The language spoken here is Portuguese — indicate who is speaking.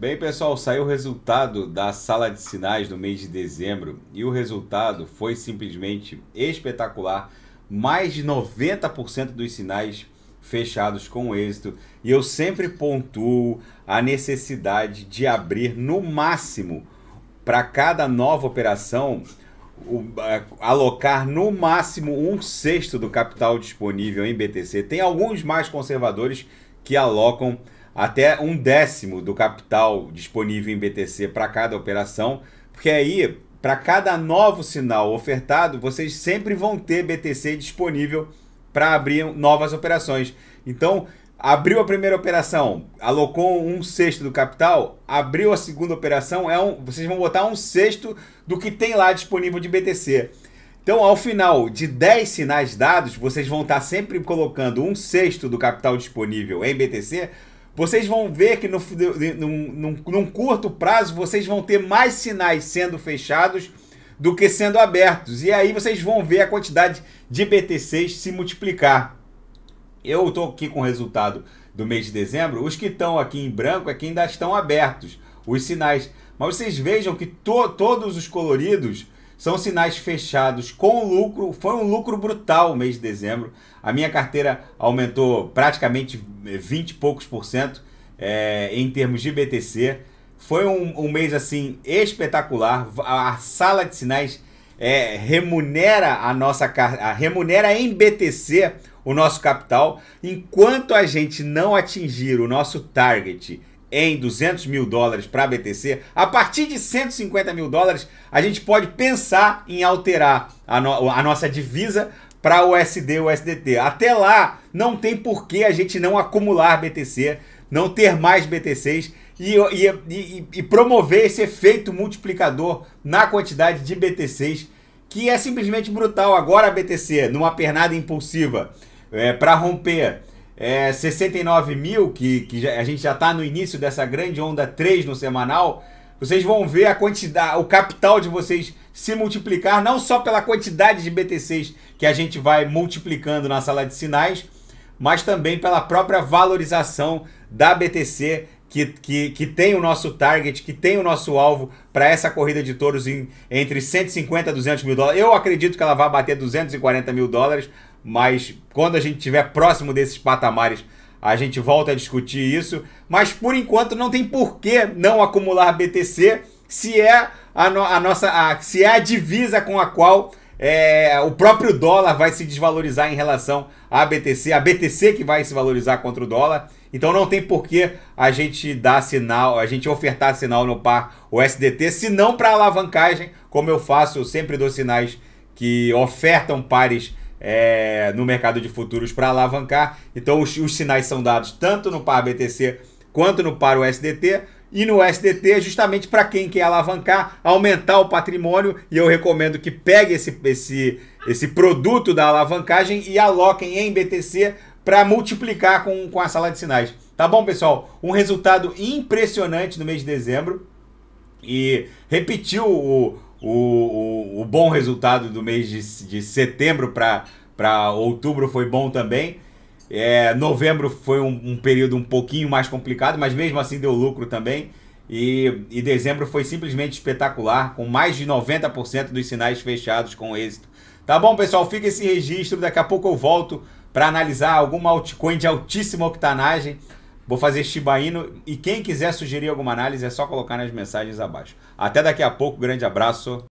Speaker 1: Bem, pessoal, saiu o resultado da sala de sinais do mês de dezembro e o resultado foi simplesmente espetacular. Mais de 90% dos sinais fechados com êxito e eu sempre pontuo a necessidade de abrir no máximo para cada nova operação o, alocar no máximo um sexto do capital disponível em BTC. Tem alguns mais conservadores que alocam até um décimo do capital disponível em BTC para cada operação, porque aí, para cada novo sinal ofertado, vocês sempre vão ter BTC disponível para abrir novas operações. Então, abriu a primeira operação, alocou um sexto do capital, abriu a segunda operação, é um, vocês vão botar um sexto do que tem lá disponível de BTC. Então, ao final de 10 sinais dados, vocês vão estar tá sempre colocando um sexto do capital disponível em BTC vocês vão ver que no, num, num, num curto prazo vocês vão ter mais sinais sendo fechados do que sendo abertos. E aí vocês vão ver a quantidade de BTCs se multiplicar. Eu estou aqui com o resultado do mês de dezembro. Os que estão aqui em branco é que ainda estão abertos, os sinais. Mas vocês vejam que to todos os coloridos são sinais fechados com lucro. Foi um lucro brutal o mês de dezembro. A minha carteira aumentou praticamente 20 eh, e poucos por cento é, em termos de BTC. Foi um, um, mês assim espetacular. A, sala de sinais é, remunera a nossa a, remunera em BTC o nosso capital. Enquanto a gente não atingir o nosso target em 200 mil dólares para BTC, a partir de 150 mil dólares, a gente pode pensar em alterar a, no a nossa divisa para o USD e USDT. Até lá, não tem por que a gente não acumular BTC, não ter mais BTCs e, e, e, e promover esse efeito multiplicador na quantidade de BTCs, que é simplesmente brutal. Agora a BTC, numa pernada impulsiva é, para romper é, 69 mil, que, que a gente já está no início dessa grande onda 3 no semanal, vocês vão ver a quantidade, o capital de vocês se multiplicar, não só pela quantidade de BTCs que a gente vai multiplicando na sala de sinais, mas também pela própria valorização da BTC, que, que, que tem o nosso target, que tem o nosso alvo para essa corrida de touros em, entre 150 e 200 mil dólares. Eu acredito que ela vai bater 240 mil dólares, mas quando a gente estiver próximo desses patamares, a gente volta a discutir isso. Mas por enquanto não tem porquê não acumular BTC se é a, no, a nossa a, se é a divisa com a qual é, o próprio dólar vai se desvalorizar em relação à BTC, a BTC que vai se valorizar contra o dólar. Então não tem porquê a gente dar sinal, a gente ofertar sinal no par o SDT se não para alavancagem, como eu faço, eu sempre dou sinais que ofertam pares é, no mercado de futuros para alavancar. Então os, os, sinais são dados tanto no par BTC quanto no par USDT. E no SDT, justamente para quem quer alavancar, aumentar o patrimônio, e eu recomendo que pegue esse, esse, esse produto da alavancagem e aloquem em BTC para multiplicar com, com a sala de sinais. Tá bom, pessoal? Um resultado impressionante no mês de dezembro. E repetiu o, o, o o bom resultado do mês de, de setembro para outubro foi bom também. É, novembro foi um, um, período um pouquinho mais complicado, mas mesmo assim deu lucro também. E, e dezembro foi simplesmente espetacular, com mais de 90% dos sinais fechados com êxito. Tá bom, pessoal? Fica esse registro. Daqui a pouco eu volto para analisar alguma altcoin de altíssima octanagem. Vou fazer Shiba Inu. E quem quiser sugerir alguma análise é só colocar nas mensagens abaixo. Até daqui a pouco. Grande abraço.